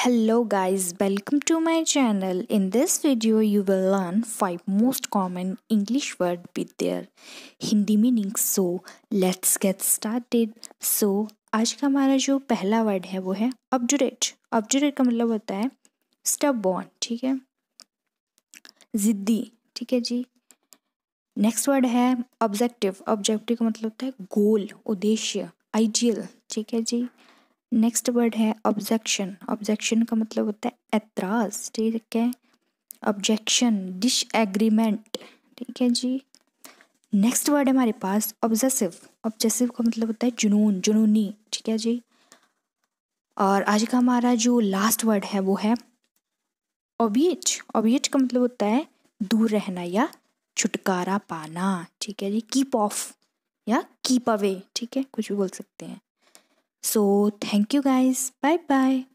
hello guys welcome to my channel in this video you will learn five most common english word with their hindi meaning so let's get started so आज का हमारा जो पहला word है वो है ऑब्जुरेट ऑब्जुरेट का मतलब होता है स्टबॉन ठीक है जिद्दी ठीक है जी नेक्स्ट वर्ड है ऑब्जेक्टिव ऑब्जेक्टिव का मतलब होता है गोल उद्देश्य आइडियल ठीक है जी नेक्स्ट वर्ड है ऑब्जेक्शन ऑब्जेक्शन का मतलब होता है एतराज ठीक है ऑब्जेक्शन डिश एग्रीमेंट ठीक है जी नेक्स्ट वर्ड है हमारे पास ऑब्जेसिव ऑब्जेसिव का मतलब होता है जुनून जुनूनी ठीक है जी और आज का हमारा जो लास्ट वर्ड है वो है ओबिएट ओबिएट का मतलब होता है दूर रहना या छुटकारा पाना ठीक है जी कीप ऑफ या कीप अवे ठीक है कुछ भी बोल सकते हैं So, thank you guys. Bye bye.